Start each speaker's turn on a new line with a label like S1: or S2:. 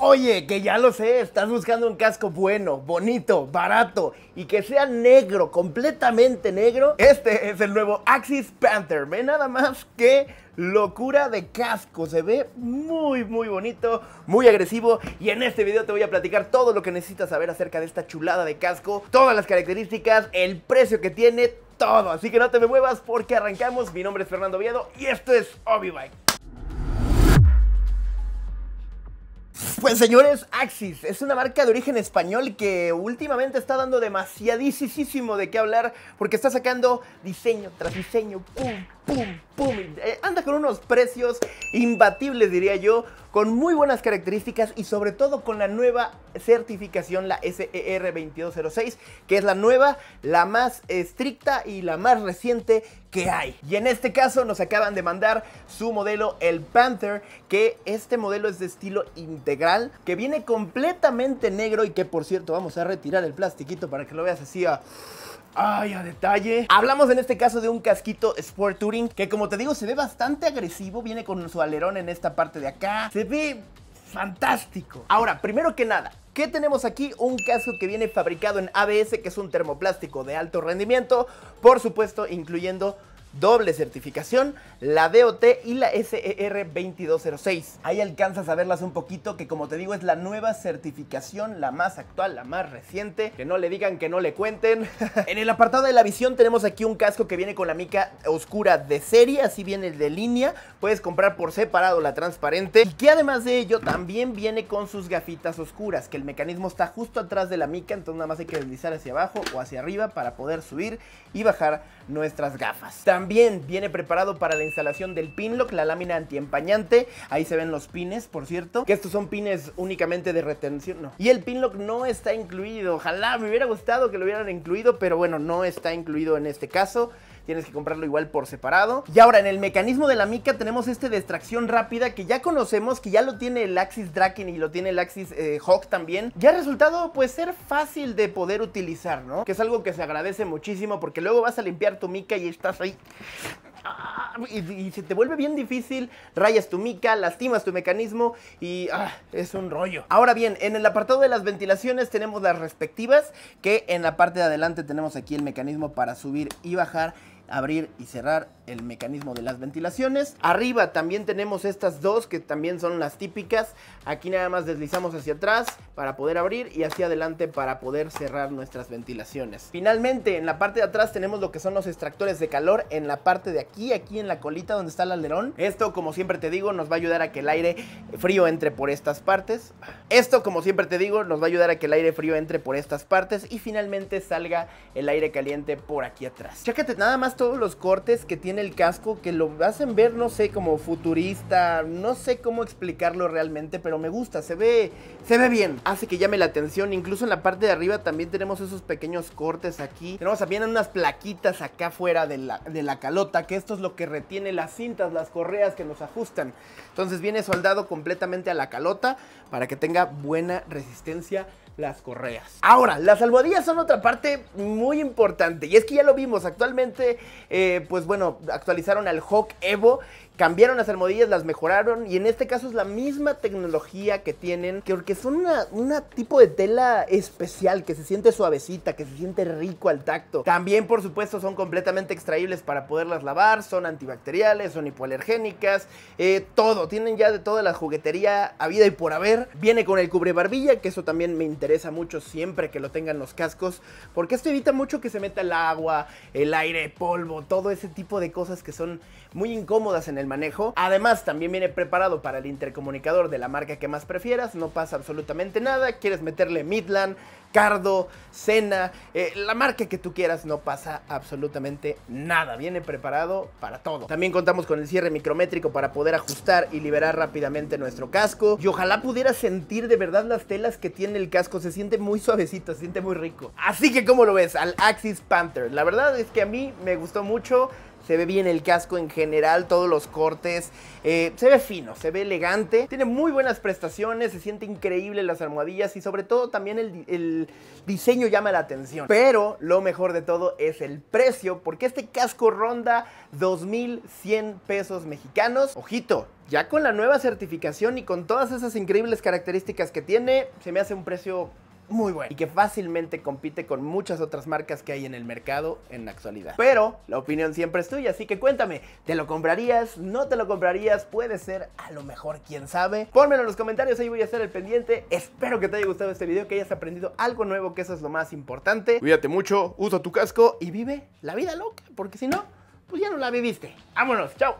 S1: Oye, que ya lo sé, estás buscando un casco bueno, bonito, barato y que sea negro, completamente negro. Este es el nuevo Axis Panther. Ve nada más que locura de casco. Se ve muy, muy bonito, muy agresivo. Y en este video te voy a platicar todo lo que necesitas saber acerca de esta chulada de casco, todas las características, el precio que tiene, todo. Así que no te me muevas porque arrancamos. Mi nombre es Fernando Viedo y esto es obi Bike. Pues señores, Axis es una marca de origen español que últimamente está dando demasiadísimo de qué hablar porque está sacando diseño tras diseño, pum, pum, pum. Eh, anda con unos precios imbatibles, diría yo, con muy buenas características y sobre todo con la nueva certificación, la e SER 2206, que es la nueva, la más estricta y la más reciente que hay. Y en este caso nos acaban de mandar su modelo, el Panther, que este modelo es de estilo integral, que viene completamente negro y que por cierto vamos a retirar el plastiquito para que lo veas así a... a detalle. Hablamos en este caso de un casquito Sport Touring que como te digo se ve bastante agresivo, viene con su alerón en esta parte de acá, se ve fantástico. Ahora, primero que nada, ¿Qué tenemos aquí? Un casco que viene fabricado en ABS, que es un termoplástico de alto rendimiento, por supuesto incluyendo doble certificación, la DOT y la e SER 2206. Ahí alcanzas a verlas un poquito, que como te digo es la nueva certificación, la más actual, la más reciente. Que no le digan, que no le cuenten. en el apartado de la visión tenemos aquí un casco que viene con la mica oscura de serie, así viene el de línea. Puedes comprar por separado la transparente y que además de ello también viene con sus gafitas oscuras, que el mecanismo está justo atrás de la mica, entonces nada más hay que deslizar hacia abajo o hacia arriba para poder subir y bajar nuestras gafas. También también viene preparado para la instalación del pinlock, la lámina antiempañante. Ahí se ven los pines, por cierto. Que estos son pines únicamente de retención. No. Y el pinlock no está incluido. Ojalá me hubiera gustado que lo hubieran incluido, pero bueno, no está incluido en este caso tienes que comprarlo igual por separado. Y ahora en el mecanismo de la mica tenemos este de extracción rápida que ya conocemos, que ya lo tiene el Axis Draken y lo tiene el Axis eh, Hawk también. Ya ha resultado pues ser fácil de poder utilizar, ¿no? Que es algo que se agradece muchísimo porque luego vas a limpiar tu mica y estás ahí ah, y, se te vuelve bien difícil, rayas tu mica, lastimas tu mecanismo y ah, es un rollo. Ahora bien, en el apartado de las ventilaciones tenemos las respectivas, que en la parte de adelante tenemos aquí el mecanismo para subir y bajar abrir y cerrar el mecanismo de las ventilaciones. Arriba también tenemos estas dos que también son las típicas. Aquí nada más deslizamos hacia atrás para poder abrir y hacia adelante para poder cerrar nuestras ventilaciones. Finalmente en la parte de atrás tenemos lo que son los extractores de calor en la parte de aquí, aquí en la colita donde está el alerón. Esto como siempre te digo nos va a ayudar a que el aire frío entre por estas partes. Esto como siempre te digo nos va a ayudar a que el aire frío entre por estas partes y finalmente salga el aire caliente por aquí atrás. Chécate nada más todos los cortes que tiene el casco que lo hacen ver, no sé, como futurista, no sé cómo explicarlo realmente, pero me gusta, se ve, se ve bien, hace que llame la atención, incluso en la parte de arriba también tenemos esos pequeños cortes aquí, tenemos también unas plaquitas acá afuera de la, de la calota, que esto es lo que retiene las cintas, las correas que nos ajustan, entonces viene soldado completamente a la calota para que tenga buena resistencia las correas. Ahora, las almohadillas son otra parte muy importante. Y es que ya lo vimos actualmente, eh, pues bueno, actualizaron al Hawk Evo cambiaron las almohadillas, las mejoraron y en este caso es la misma tecnología que tienen, que porque son una, tipo de tela especial que se siente suavecita, que se siente rico al tacto. También por supuesto son completamente extraíbles para poderlas lavar, son antibacteriales, son hipoalergénicas, eh, todo, tienen ya de toda la juguetería vida y por haber. Viene con el cubre barbilla, que eso también me interesa mucho siempre que lo tengan los cascos, porque esto evita mucho que se meta el agua, el aire, polvo, todo ese tipo de cosas que son muy incómodas en el manejo. Además, también viene preparado para el intercomunicador de la marca que más prefieras, no pasa absolutamente nada. Quieres meterle Midland, Cardo, Cena, eh, la marca que tú quieras, no pasa absolutamente nada. Viene preparado para todo. También contamos con el cierre micrométrico para poder ajustar y liberar rápidamente nuestro casco. Y ojalá pudiera sentir de verdad las telas que tiene el casco. Se siente muy suavecito, se siente muy rico. Así que, ¿cómo lo ves? Al Axis Panther. La verdad es que a mí me gustó mucho se ve bien el casco en general, todos los cortes, eh, se ve fino, se ve elegante, tiene muy buenas prestaciones, se siente increíble las almohadillas y sobre todo también el, diseño llama la atención. Pero lo mejor de todo es el precio, porque este casco ronda 2.100 pesos mexicanos. Ojito, ya con la nueva certificación y con todas esas increíbles características que tiene, se me hace un precio muy bueno y que fácilmente compite con muchas otras marcas que hay en el mercado en la actualidad. Pero la opinión siempre es tuya, así que cuéntame, ¿te lo comprarías? ¿No te lo comprarías? Puede ser, a lo mejor, quién sabe. Pónmelo en los comentarios, ahí voy a hacer el pendiente. Espero que te haya gustado este video, que hayas aprendido algo nuevo, que eso es lo más importante. Cuídate mucho, usa tu casco y vive la vida loca, porque si no, pues ya no la viviste. Vámonos, chao.